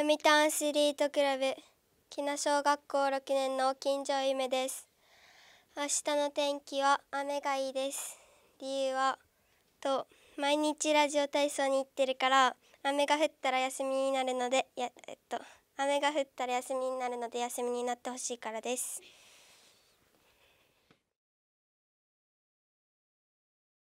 読谷アリートクラブ木名小学校6年の近所ゆめです明日の天気は雨がいいです理由はと毎日ラジオ体操に行ってるから雨が降ったら休みになるのでやえっと雨が降ったら休みになるので休みになってほしいからです